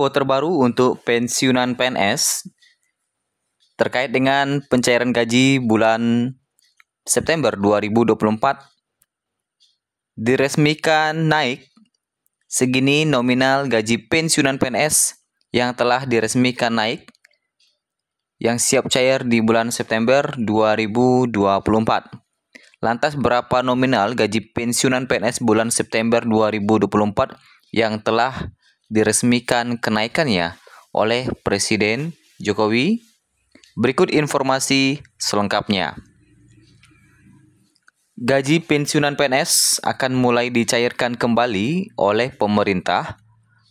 info terbaru untuk pensiunan PNS terkait dengan pencairan gaji bulan September 2024 diresmikan naik segini nominal gaji pensiunan PNS yang telah diresmikan naik yang siap cair di bulan September 2024. Lantas berapa nominal gaji pensiunan PNS bulan September 2024 yang telah diresmikan kenaikannya oleh Presiden Jokowi. Berikut informasi selengkapnya. Gaji pensiunan PNS akan mulai dicairkan kembali oleh pemerintah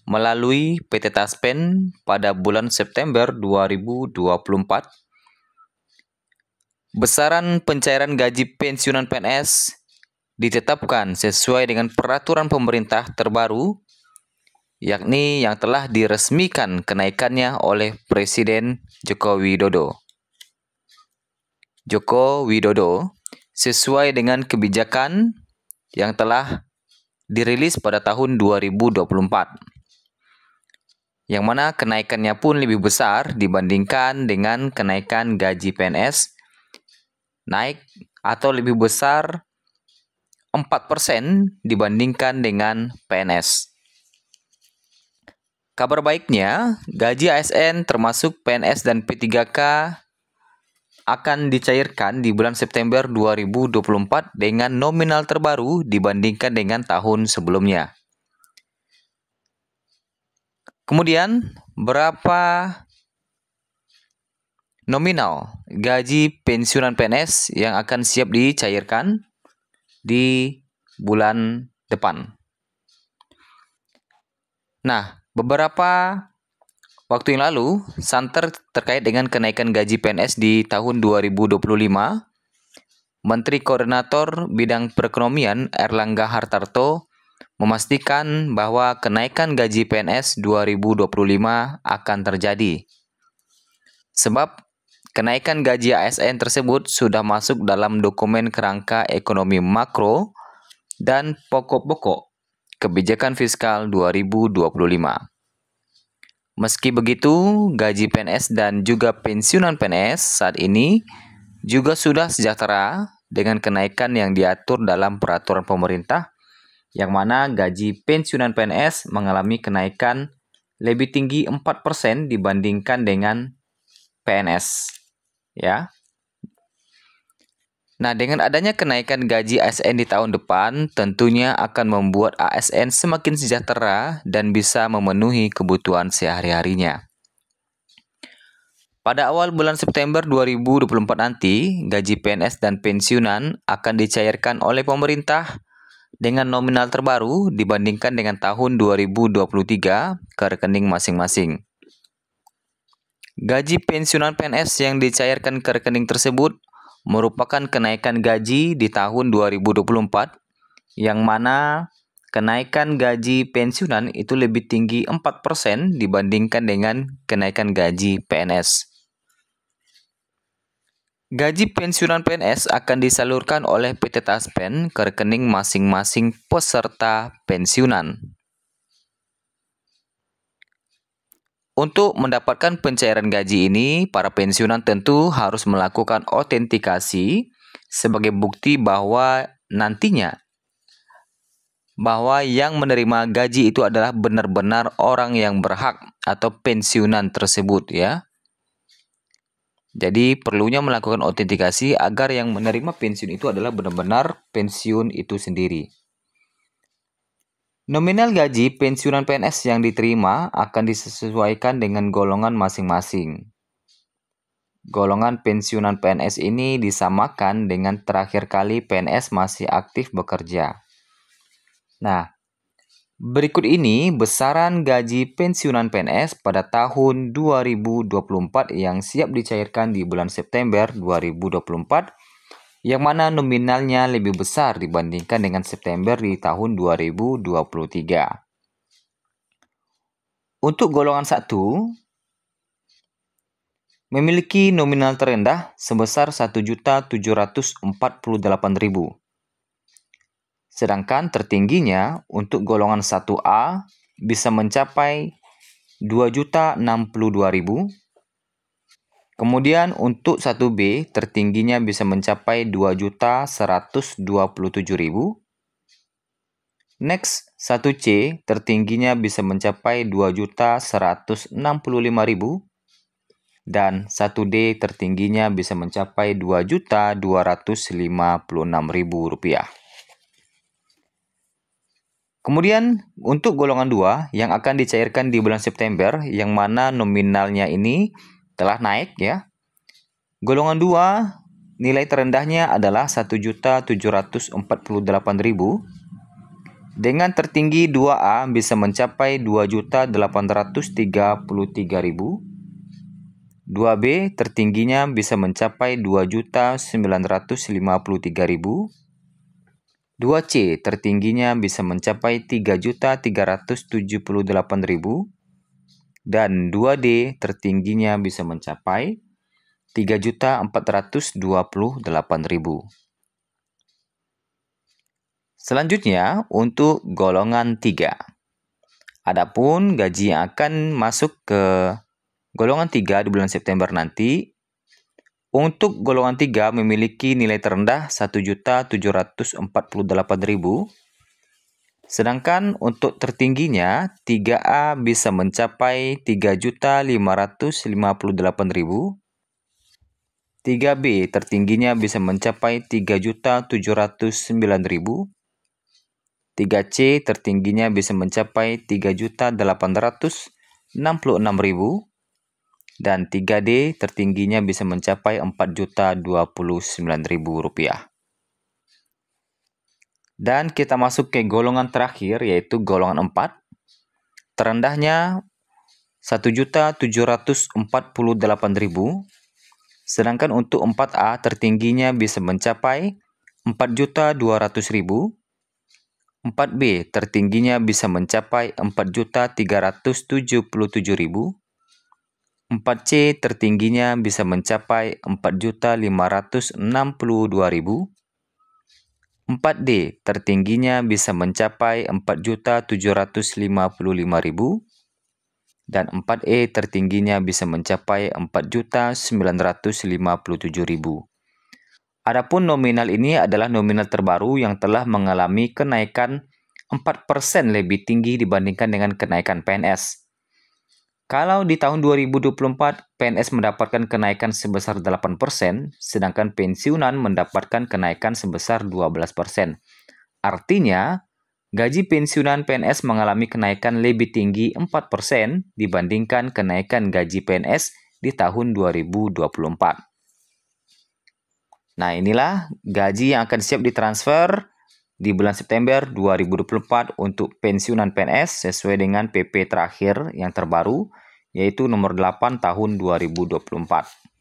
melalui PT Taspen pada bulan September 2024. Besaran pencairan gaji pensiunan PNS ditetapkan sesuai dengan peraturan pemerintah terbaru yakni yang telah diresmikan kenaikannya oleh Presiden Joko Widodo. Joko Widodo sesuai dengan kebijakan yang telah dirilis pada tahun 2024. Yang mana kenaikannya pun lebih besar dibandingkan dengan kenaikan gaji PNS naik atau lebih besar 4% dibandingkan dengan PNS. Kabar baiknya, gaji ASN termasuk PNS dan P3K akan dicairkan di bulan September 2024 dengan nominal terbaru dibandingkan dengan tahun sebelumnya. Kemudian, berapa nominal gaji pensiunan PNS yang akan siap dicairkan di bulan depan? Nah, Beberapa waktu yang lalu, santer terkait dengan kenaikan gaji PNS di tahun 2025, Menteri Koordinator Bidang Perekonomian Erlangga Hartarto memastikan bahwa kenaikan gaji PNS 2025 akan terjadi. Sebab kenaikan gaji ASN tersebut sudah masuk dalam dokumen kerangka ekonomi makro dan pokok-pokok Kebijakan Fiskal 2025. Meski begitu, gaji PNS dan juga pensiunan PNS saat ini juga sudah sejahtera dengan kenaikan yang diatur dalam peraturan pemerintah yang mana gaji pensiunan PNS mengalami kenaikan lebih tinggi 4% dibandingkan dengan PNS. Ya. Nah, dengan adanya kenaikan gaji ASN di tahun depan, tentunya akan membuat ASN semakin sejahtera dan bisa memenuhi kebutuhan sehari-harinya. Pada awal bulan September 2024 nanti, gaji PNS dan pensiunan akan dicairkan oleh pemerintah dengan nominal terbaru dibandingkan dengan tahun 2023 ke rekening masing-masing. Gaji pensiunan PNS yang dicairkan ke rekening tersebut merupakan kenaikan gaji di tahun 2024 yang mana kenaikan gaji pensiunan itu lebih tinggi 4% dibandingkan dengan kenaikan gaji PNS. Gaji pensiunan PNS akan disalurkan oleh PT Taspen ke rekening masing-masing peserta pensiunan. Untuk mendapatkan pencairan gaji ini, para pensiunan tentu harus melakukan autentikasi sebagai bukti bahwa nantinya bahwa yang menerima gaji itu adalah benar-benar orang yang berhak atau pensiunan tersebut ya. Jadi perlunya melakukan autentikasi agar yang menerima pensiun itu adalah benar-benar pensiun itu sendiri. Nominal gaji pensiunan PNS yang diterima akan disesuaikan dengan golongan masing-masing. Golongan pensiunan PNS ini disamakan dengan terakhir kali PNS masih aktif bekerja. Nah, berikut ini besaran gaji pensiunan PNS pada tahun 2024 yang siap dicairkan di bulan September 2024 yang mana nominalnya lebih besar dibandingkan dengan September di tahun 2023. Untuk golongan 1 memiliki nominal terendah sebesar 1.748.000. Sedangkan tertingginya untuk golongan 1A bisa mencapai Kemudian untuk 1B tertingginya bisa mencapai 2.127.000. Next 1C tertingginya bisa mencapai 2.165.000 dan 1D tertingginya bisa mencapai 2.256.000 rupiah. Kemudian untuk golongan 2 yang akan dicairkan di bulan September yang mana nominalnya ini telah naik ya. Golongan 2 nilai terendahnya adalah 1.748.000 dengan tertinggi 2A bisa mencapai 2.833.000. 2B tertingginya bisa mencapai 2.953.000. 2C tertingginya bisa mencapai 3.378.000 dan 2D tertingginya bisa mencapai 3.428.000. Selanjutnya untuk golongan 3. Adapun gaji yang akan masuk ke golongan 3 di bulan September nanti untuk golongan 3 memiliki nilai terendah 1.748.000 Sedangkan untuk tertingginya, 3A bisa mencapai 3.558.000. 3B tertingginya bisa mencapai 3.709.000. 3C tertingginya bisa mencapai 3.866.000 dan 3D tertingginya bisa mencapai 4.029.000 rupiah. Dan kita masuk ke golongan terakhir yaitu golongan 4. Terendahnya 1.748.000. Sedangkan untuk 4A tertingginya bisa mencapai 4.200.000. 4B tertingginya bisa mencapai 4.377.000. 4C tertingginya bisa mencapai 4.562.000. 4D tertingginya bisa mencapai 4.755.000 dan 4E tertingginya bisa mencapai 4.957.000. Adapun nominal ini adalah nominal terbaru yang telah mengalami kenaikan 4% lebih tinggi dibandingkan dengan kenaikan PNS. Kalau di tahun 2024 PNS mendapatkan kenaikan sebesar 8%, sedangkan pensiunan mendapatkan kenaikan sebesar 12%. Artinya, gaji pensiunan PNS mengalami kenaikan lebih tinggi 4% dibandingkan kenaikan gaji PNS di tahun 2024. Nah, inilah gaji yang akan siap ditransfer di bulan September 2024 untuk pensiunan PNS sesuai dengan PP terakhir yang terbaru yaitu nomor 8 tahun 2024.